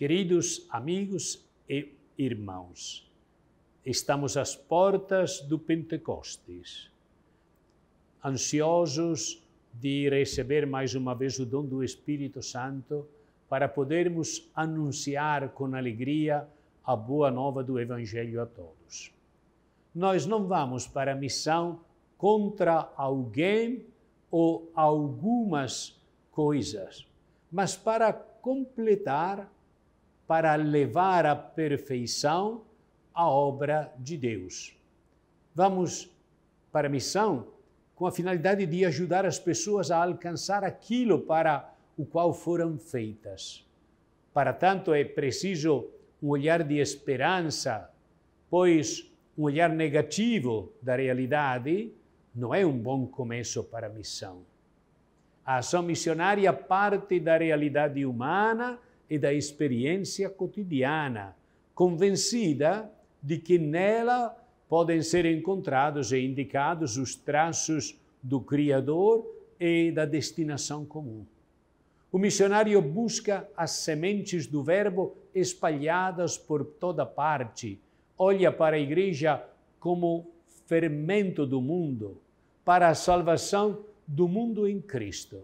Queridos amigos e irmãos, estamos às portas do Pentecostes, ansiosos de receber mais uma vez o dom do Espírito Santo para podermos anunciar com alegria a boa nova do Evangelho a todos. Nós não vamos para a missão contra alguém ou algumas coisas, mas para completar para levar à perfeição a obra de Deus. Vamos para a missão com a finalidade de ajudar as pessoas a alcançar aquilo para o qual foram feitas. Para tanto, é preciso um olhar de esperança, pois um olhar negativo da realidade não é um bom começo para a missão. A ação missionária parte da realidade humana e da experiência cotidiana, convencida de que nela podem ser encontrados e indicados os traços do Criador e da destinação comum. O missionário busca as sementes do Verbo espalhadas por toda parte, olha para a igreja como fermento do mundo, para a salvação do mundo em Cristo.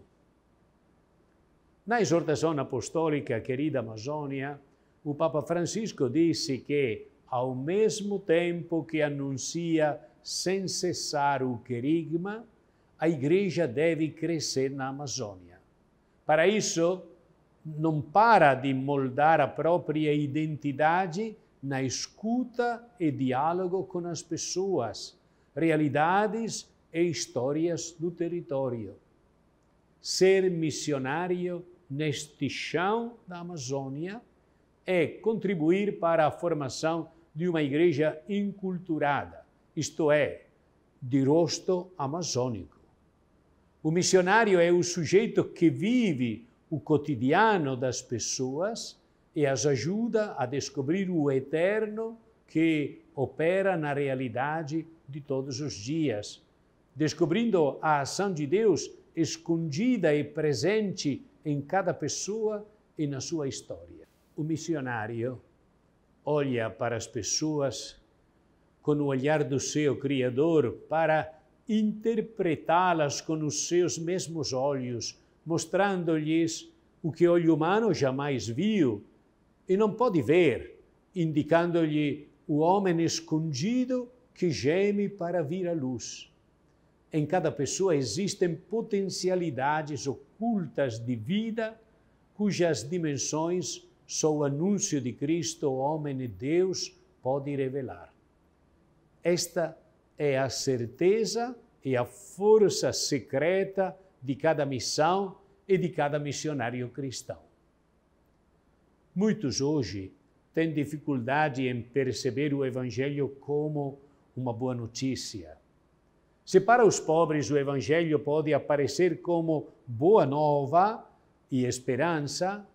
Na exortação apostólica, querida Amazônia, o Papa Francisco disse que, ao mesmo tempo que anuncia sem cessar o querigma, a Igreja deve crescer na Amazônia. Para isso, não para de moldar a própria identidade na escuta e diálogo com as pessoas, realidades e histórias do território. Ser missionário neste chão da Amazônia é contribuir para a formação de uma igreja inculturada, isto é, de rosto amazônico. O missionário é o sujeito que vive o cotidiano das pessoas e as ajuda a descobrir o eterno que opera na realidade de todos os dias, descobrindo a ação de Deus escondida e presente em cada pessoa e na sua história. O missionário olha para as pessoas com o olhar do seu Criador para interpretá-las com os seus mesmos olhos, mostrando-lhes o que o olho humano jamais viu e não pode ver, indicando-lhe o homem escondido que geme para vir à luz. Em cada pessoa existem potencialidades ocultas de vida cujas dimensões só o anúncio de Cristo, homem e Deus, pode revelar. Esta é a certeza e a força secreta de cada missão e de cada missionário cristão. Muitos hoje têm dificuldade em perceber o Evangelho como uma boa notícia se para os pobres o Evangelho pode aparecer como boa nova e esperança,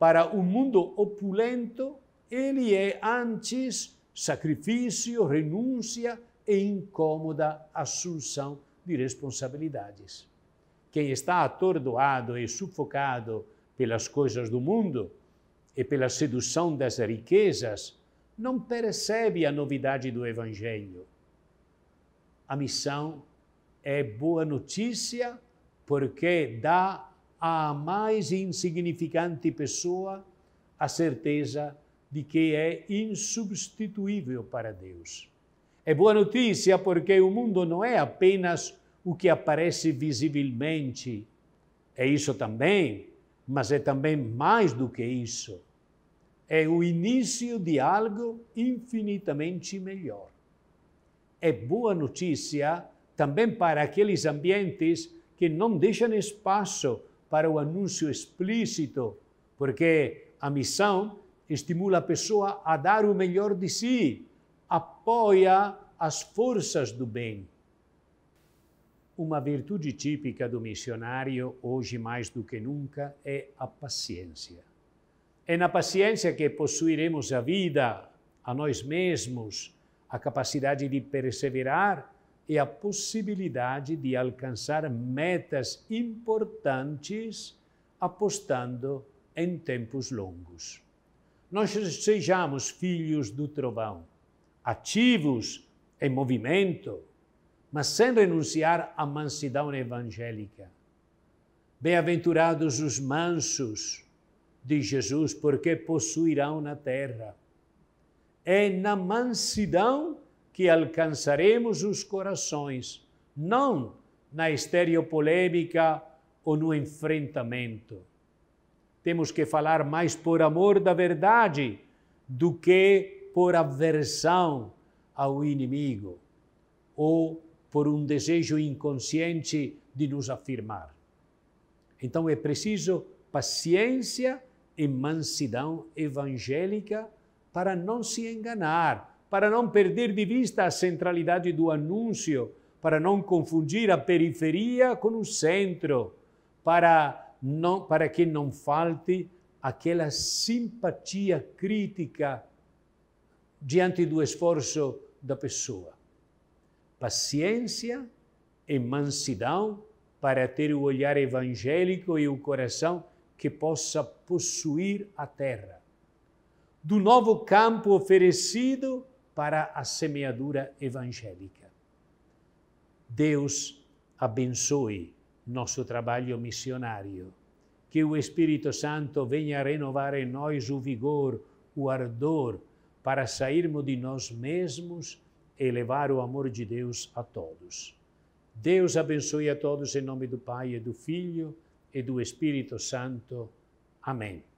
para o mundo opulento ele é antes sacrifício, renúncia e incômoda assunção de responsabilidades. Quem está atordoado e sufocado pelas coisas do mundo e pela sedução das riquezas não percebe a novidade do Evangelho a missão é boa notícia porque dá à mais insignificante pessoa a certeza de que é insubstituível para Deus. É boa notícia porque o mundo não é apenas o que aparece visivelmente, é isso também, mas é também mais do que isso. É o início de algo infinitamente melhor é boa notícia também para aqueles ambientes que não deixam espaço para o anúncio explícito, porque a missão estimula a pessoa a dar o melhor de si, apoia as forças do bem. Uma virtude típica do missionário, hoje mais do que nunca, é a paciência. É na paciência que possuiremos a vida, a nós mesmos, a capacidade de perseverar e a possibilidade de alcançar metas importantes apostando em tempos longos. Nós sejamos filhos do trovão, ativos em movimento, mas sem renunciar à mansidão evangélica. Bem-aventurados os mansos, diz Jesus, porque possuirão na terra. É na mansidão que alcançaremos os corações, não na estereopolêmica ou no enfrentamento. Temos que falar mais por amor da verdade do que por aversão ao inimigo ou por um desejo inconsciente de nos afirmar. Então é preciso paciência e mansidão evangélica para não se enganar, para não perder de vista a centralidade do anúncio, para não confundir a periferia com o centro, para, não, para que não falte aquela simpatia crítica diante do esforço da pessoa. Paciência e mansidão para ter o olhar evangélico e o coração que possa possuir a terra do novo campo oferecido para a semeadura evangélica. Deus abençoe nosso trabalho missionário. Que o Espírito Santo venha renovar em nós o vigor, o ardor, para sairmos de nós mesmos e levar o amor de Deus a todos. Deus abençoe a todos em nome do Pai e do Filho e do Espírito Santo. Amém.